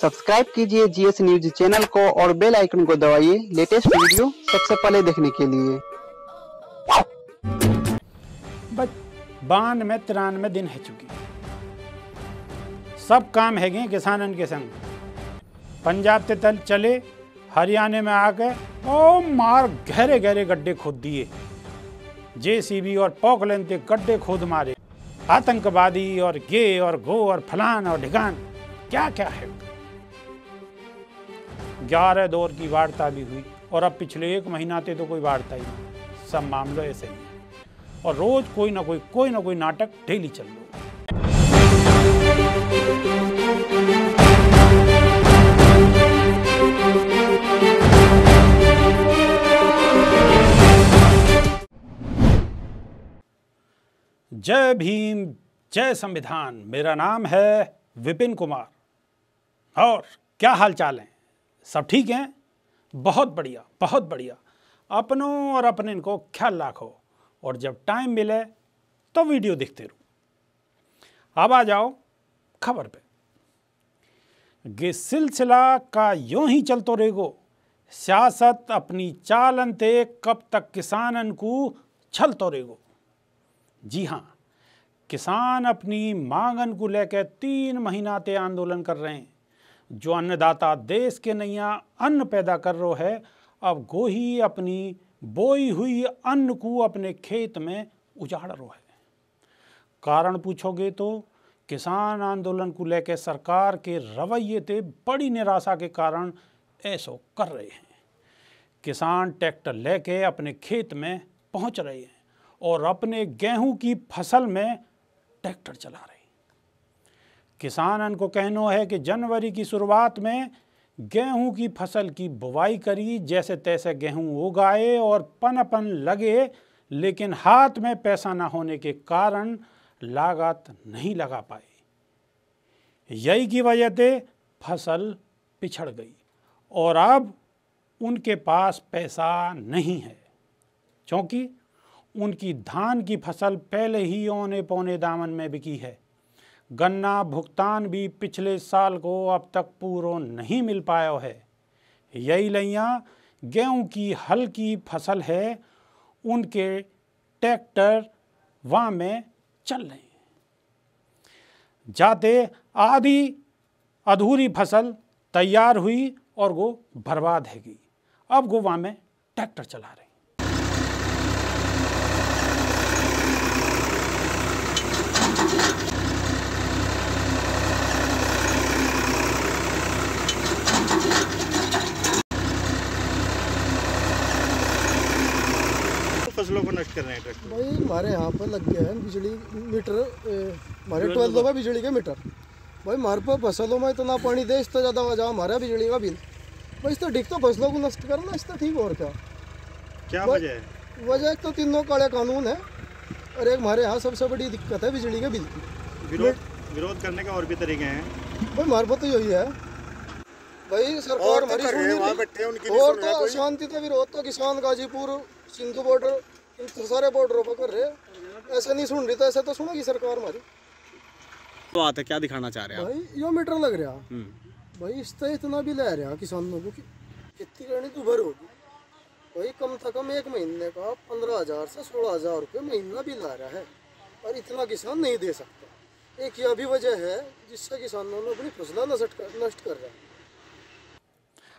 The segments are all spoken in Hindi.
सब्सक्राइब कीजिए जीएस न्यूज चैनल को और बेल आइकन को दबाइए लेटेस्ट वीडियो सबसे पहले देखने के लिए बानवे तिरानवे दिन है चुकी सब काम है किसान के संग पंजाब के तल चले हरियाणा में आके और मार गहरे गहरे गड्ढे खोद दिए जेसीबी और पोकलेन के गड्ढे खोद मारे आतंकवादी और गे और गो और फलान और ढिगान क्या क्या है ग्यारह दौर की वार्ता भी हुई और अब पिछले एक महीना थे तो कोई वार्ता ही नहीं सब मामले ऐसे ही और रोज़ कोई ना कोई कोई ना कोई नाटक डेली चल रहा जय भीम जय संविधान मेरा नाम है विपिन कुमार और क्या हालचाल है सब ठीक हैं बहुत बढ़िया बहुत बढ़िया अपनों और अपने इनको ख्याल रखो और जब टाइम मिले तो वीडियो देखते रहो अब आ जाओ खबर पे ये सिलसिला का यूं ही चलतो रहेगो सियासत अपनी चालन अंते कब तक किसानन को छलतो रहेगो जी हाँ किसान अपनी मांगन को लेकर तीन महीना ते आंदोलन कर रहे हैं जो अन्नदाता देश के नैया अन्न पैदा कर रो है अब गोही अपनी बोई हुई अन्न को अपने खेत में उजाड़ रो है कारण पूछोगे तो किसान आंदोलन को लेकर सरकार के रवैये थे बड़ी निराशा के कारण ऐसो कर रहे हैं किसान ट्रैक्टर लेके अपने खेत में पहुंच रहे हैं और अपने गेहूं की फसल में ट्रैक्टर चला रहे हैं किसानन को कहनो है कि जनवरी की शुरुआत में गेहूं की फसल की बुवाई करी जैसे तैसे गेहूं उगाए और पनपन लगे लेकिन हाथ में पैसा ना होने के कारण लागत नहीं लगा पाए यही की वजह से फसल पिछड़ गई और अब उनके पास पैसा नहीं है क्योंकि उनकी धान की फसल पहले ही औने पौने दामन में बिकी है गन्ना भुगतान भी पिछले साल को अब तक पूरो नहीं मिल पाया है यही लिया गेहूं की हल्की फसल है उनके ट्रैक्टर वहाँ में चल रहे हैं जाते आधी अधूरी फसल तैयार हुई और वो बर्बाद हैगी अब वो वहाँ में ट्रैक्टर चला रहे फसलों को नष्ट कर रहे हैं ट्रैक्टर भाई हमारे यहाँ पर लग गया है बिजली मीटर हमारे ट्वेल्थ में बिजली के मीटर भाई हमारे पर फसलों में इतना पानी दे इससे ज़्यादा वजह हमारा बिजली का बिल भाई इससे ठीक तो फसलों को नष्ट करना इससे ठीक और क्या क्या वजह है वजह एक तो तीनों काले कानून है और एक हमारे यहाँ सबसे बड़ी दिक्कत है बिजली के बिल विरोध विरोध करने के और भी तरीके हैं भाई हमारे पर तो यही है भाई सरकार और तो शांति तो विरोध तो किसान गाजीपुर सिंधु बॉर्डर तो सारे बॉर्डरों पर कर रहे ऐसा नहीं सुन रही तो ऐसा तो सुनेगी सरकार हमारी तो बात क्या दिखाना चाह रहे भाई यो मीटर लग रहा हम्म। भाई इस तरह इतना भी ले रहे किसानों को कितनी करनी तो भर होगी भाई कम से कम एक महीने का पंद्रह हज़ार से सोलह हज़ार रुपये महीना भी ला रहा है और इतना किसान नहीं दे सकता एक यह भी वजह है जिससे किसानों ने अपनी फसलें नष्ट कर नष्ट कर रहे हैं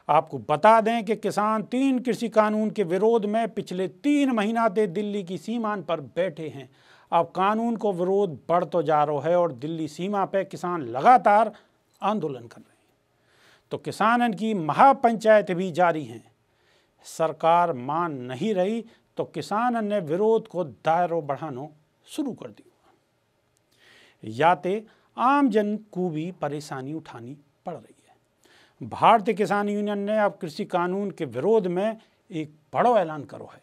आपको बता दें कि किसान तीन कृषि कानून के विरोध में पिछले तीन महीना से दिल्ली की सीमा पर बैठे हैं अब कानून को विरोध बढ़ तो जा रहा है और दिल्ली सीमा पर किसान लगातार आंदोलन कर रहे हैं तो किसानन की महापंचायत भी जारी हैं सरकार मान नहीं रही तो किसानन ने विरोध को दायरो बढ़ाना शुरू कर दिया याते आम जन को भी परेशानी उठानी पड़ रही भारतीय किसान यूनियन ने अब कृषि कानून के विरोध में एक बड़ो ऐलान करो है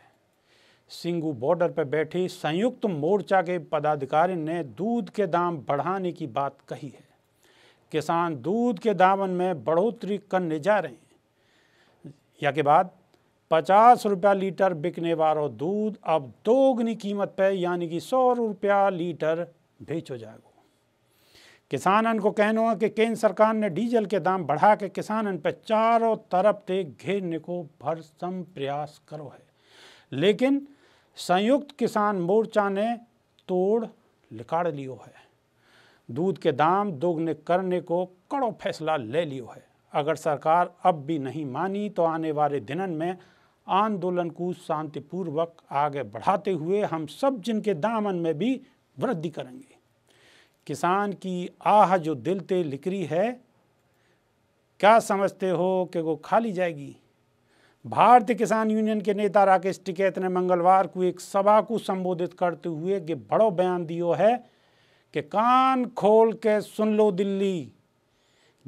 सिंगू बॉर्डर पर बैठी संयुक्त मोर्चा के पदाधिकारी ने दूध के दाम बढ़ाने की बात कही है किसान दूध के दामन में बढ़ोतरी करने जा रहे हैं या के बाद पचास रुपया लीटर बिकने वालों दूध अब दोगुनी कीमत पर यानी कि सौ रुपया लीटर बेचो जाएगा किसानन को कहना है कि केंद्र सरकार ने डीजल के दाम बढ़ा के किसानन पर चारों तरफ से घेरने को भरसम प्रयास करो है लेकिन संयुक्त किसान मोर्चा ने तोड़ लिकाड़ लियो है दूध के दाम दोगुने करने को कड़ो फैसला ले लियो है अगर सरकार अब भी नहीं मानी तो आने वाले दिनन में आंदोलन को शांतिपूर्वक आगे बढ़ाते हुए हम सब जिनके दामन में भी वृद्धि करेंगे किसान की आह जो दिल ते लिकरी है क्या समझते हो कि वो खाली जाएगी भारतीय किसान यूनियन के नेता राकेश टिकैत ने मंगलवार को एक सभा को संबोधित करते हुए ये बड़ो बयान दियो है कि कान खोल के सुन लो दिल्ली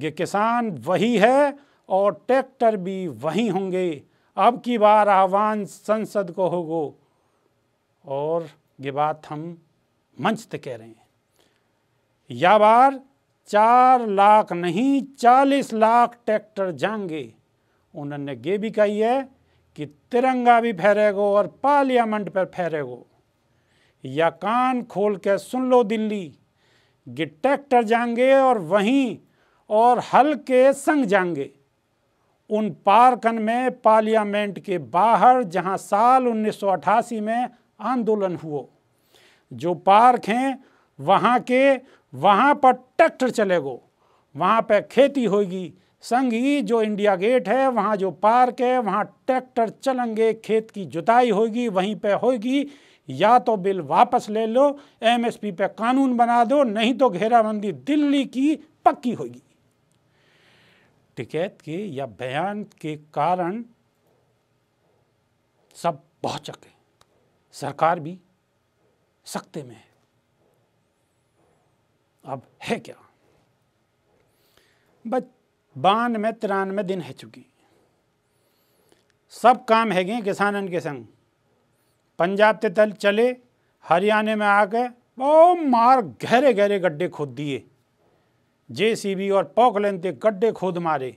ये किसान वही है और ट्रैक्टर भी वही होंगे अब की बार आह्वान संसद को होगो और ये बात हम मंच तक कह रहे हैं या बार चार लाख नहीं चालीस लाख ट्रैक्टर जाएंगे उन्होंने ये भी कही है कि तिरंगा भी फहरेगो और पार्लियामेंट पर फहरेगो या कान खोल के सुन लो दिल्ली कि ट्रैक्टर जाएंगे और वहीं और हल के संग जाएंगे उन पार्कन में पार्लियामेंट के बाहर जहां साल 1988 में आंदोलन हुआ जो पार्क हैं वहाँ के वहाँ पर ट्रैक्टर चलेगो वहाँ पे खेती होगी संगी जो इंडिया गेट है वहाँ जो पार्क है वहाँ ट्रैक्टर चलेंगे खेत की जुताई होगी वहीं पे होगी या तो बिल वापस ले लो एमएसपी पे कानून बना दो नहीं तो घेराबंदी दिल्ली की पक्की होगी टिकैत के या बयान के कारण सब बहुत चके सरकार भी सख्ते में है अब है क्या बस बानवे तिरानवे दिन है चुकी सब काम है गए किसानन के संग पंजाब ते तल चले हरियाणा में आके वो मार गहरे गहरे गड्ढे खोद दिए जेसीबी और पॉकलैन ते गड्ढे खोद मारे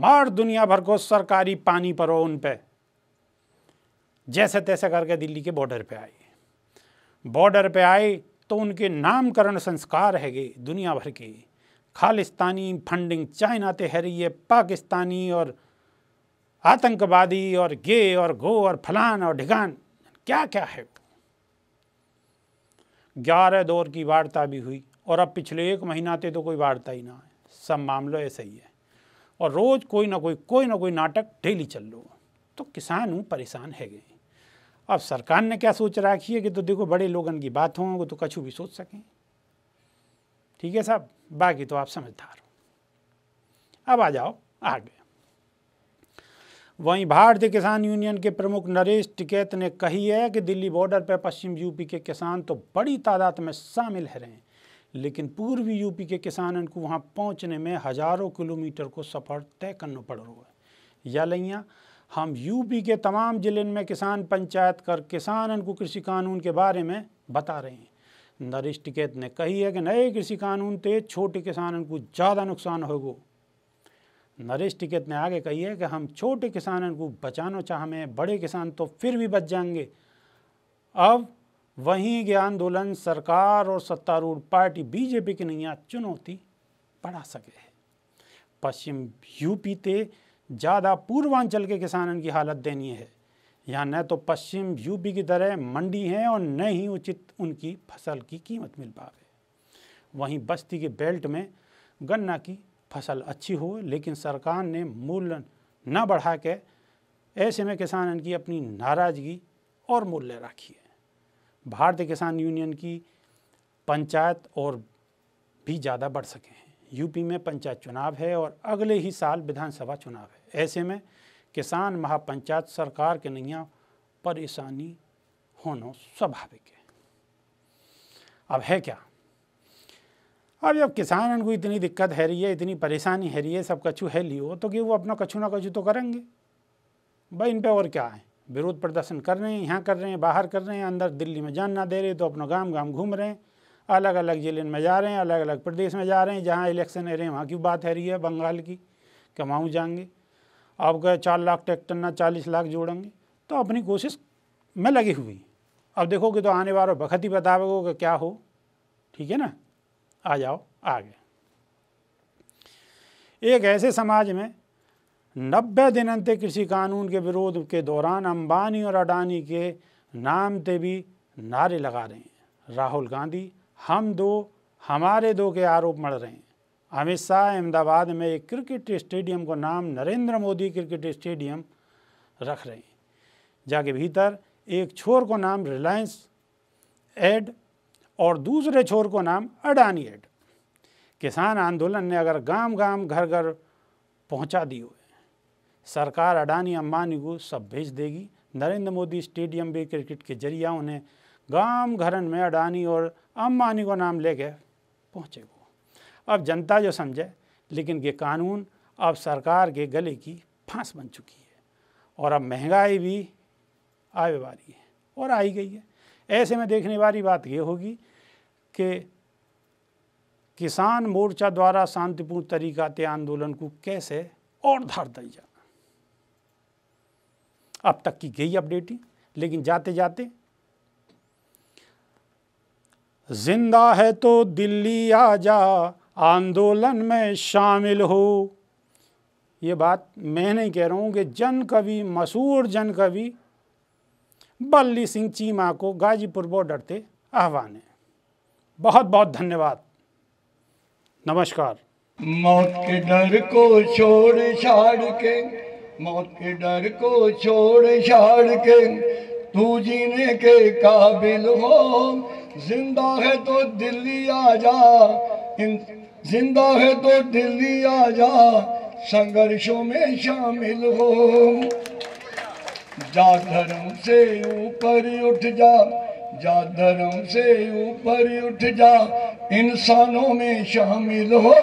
मार दुनिया भर को सरकारी पानी पर उन पे जैसे तैसे करके दिल्ली के बॉर्डर पे आए बॉर्डर पे आए तो उनके नामकरण संस्कार हैगे दुनिया भर के खालिस्तानी फंडिंग चाइना ते है पाकिस्तानी और आतंकवादी और गे और गो और फलान और ढिगान क्या क्या है ग्यारह दौर की वार्ता भी हुई और अब पिछले एक महीना थे तो कोई वार्ता ही ना है सब मामलों ऐसे ही है और रोज़ कोई ना कोई कोई ना कोई नाटक डेली चल लो तो किसान हूँ परेशान है गए अब सरकार ने क्या सोच रखी है कि तो देखो बड़े लोग की बात होंगे तो कछु भी सोच सकें ठीक है साहब बाकी तो आप समझदार हो अब आ जाओ आगे वहीं भारतीय किसान यूनियन के प्रमुख नरेश टिकैत ने कही है कि दिल्ली बॉर्डर पर पश्चिम यूपी के किसान तो बड़ी तादाद में शामिल है रहे हैं लेकिन पूर्वी यूपी के किसान को वहां पहुंचने में हजारों किलोमीटर को सफ़र तय करना पड़ रहा है या लइया हम यूपी के तमाम ज़िले में किसान पंचायत कर किसानन को कृषि कानून के बारे में बता रहे हैं नरेश टिकैत ने कही है कि नए कृषि कानून से छोटे किसानन को ज़्यादा नुकसान होगा नरेश टिकैत ने आगे कही है कि हम छोटे किसानन को बचाना चाहमे बड़े किसान तो फिर भी बच जाएंगे अब वहीं के आंदोलन सरकार और सत्तारूढ़ पार्टी बीजेपी की नैया चुनौती बढ़ा सके है पश्चिम यूपी ते ज़्यादा पूर्वांचल के किसान की हालत देनी है यहाँ न तो पश्चिम यूपी की तरह मंडी हैं और न ही उचित उनकी फसल की कीमत मिल पा रही वहीं बस्ती के बेल्ट में गन्ना की फसल अच्छी हो लेकिन सरकार ने मूल्य न बढ़ा के ऐसे में किसान की अपनी नाराज़गी और मूल्य राखी है भारतीय किसान यूनियन की पंचायत और भी ज़्यादा बढ़ हैं यूपी में पंचायत चुनाव है और अगले ही साल विधानसभा चुनाव है ऐसे में किसान महापंचायत सरकार के नैया परेशानी होना स्वाभाविक है अब है क्या अब जब किसान को इतनी दिक्कत है रही है इतनी परेशानी है रही है सब कछु है लियो तो कि वो अपना कछु ना कछु तो करेंगे भाई इन पे और क्या है विरोध प्रदर्शन कर रहे हैं यहाँ कर रहे हैं बाहर कर रहे हैं अंदर दिल्ली में जान ना दे रहे तो अपना गांव गांव घूम रहे हैं अलग अलग ज़िले में जा रहे हैं अलग अलग प्रदेश में जा रहे हैं जहाँ इलेक्शन है रहे हैं वहाँ की बात है रही है बंगाल की कमाऊँ जाएंगे आप गए चार लाख ट्रैक्टर ना चालीस लाख जोड़ेंगे तो अपनी कोशिश में लगी हुई अब देखोगे तो आने वालों बखत ही बताओगे क्या हो ठीक है ना आ जाओ आगे एक ऐसे समाज में नब्बे दिन अंत कृषि कानून के विरोध के दौरान अंबानी और अडानी के नाम पर भी नारे लगा रहे हैं राहुल गांधी हम दो हमारे दो के आरोप मढ़ रहे हैं अमित शाह अहमदाबाद में एक क्रिकेट स्टेडियम को नाम नरेंद्र मोदी क्रिकेट स्टेडियम रख रहे हैं जाके भीतर एक छोर को नाम रिलायंस एड और दूसरे छोर को नाम अडानी एड किसान आंदोलन ने अगर गांव गांव घर घर पहुंचा दी हुए सरकार अडानी अम्बानी को सब भेज देगी नरेंद्र मोदी स्टेडियम भी क्रिकेट के जरिया उन्हें गांव घरन में अडानी और अम्बानी को नाम लेके पहुँचे वो अब जनता जो समझे लेकिन ये कानून अब सरकार के गले की फांस बन चुकी है और अब महंगाई भी आवे वाली है और आई गई है ऐसे में देखने वाली बात ये होगी कि किसान मोर्चा द्वारा शांतिपूर्ण तरीक़ाते आंदोलन को कैसे और धार दी जाना अब तक की गई अपडेटिंग लेकिन जाते जाते जिंदा है तो दिल्ली आ जा आंदोलन में शामिल हो ये बात मैं नहीं कह रहा हूँ कि जन कवि मशहूर जन कवि बल्ली सिंह चीमा को गाजीपुर बॉर्डर से आह्वान है बहुत बहुत धन्यवाद नमस्कार मौत के डर को छोड़ छाड़ के मौत के डर को छोड़ छाड़ के तू जीने के काबिल हो जिंदा है तो दिल्ली आ जा जिंदा है तो दिल्ली आ जा संघर्षों में शामिल हो जा धर्म से ऊपर उठ जा जा धर्म से ऊपर उठ जा इंसानों में शामिल हो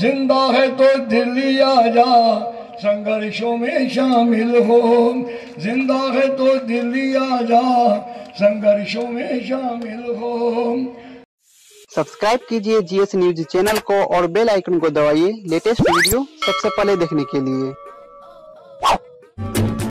जिंदा है तो दिल्ली आ जा संघर्षों में शामिल हो जिंदा है तो दिल्ली आ जा संघर्षों में शामिल हो सब्सक्राइब कीजिए जीएस न्यूज चैनल को और बेल आइकन को दबाइए लेटेस्ट वीडियो सबसे पहले देखने के लिए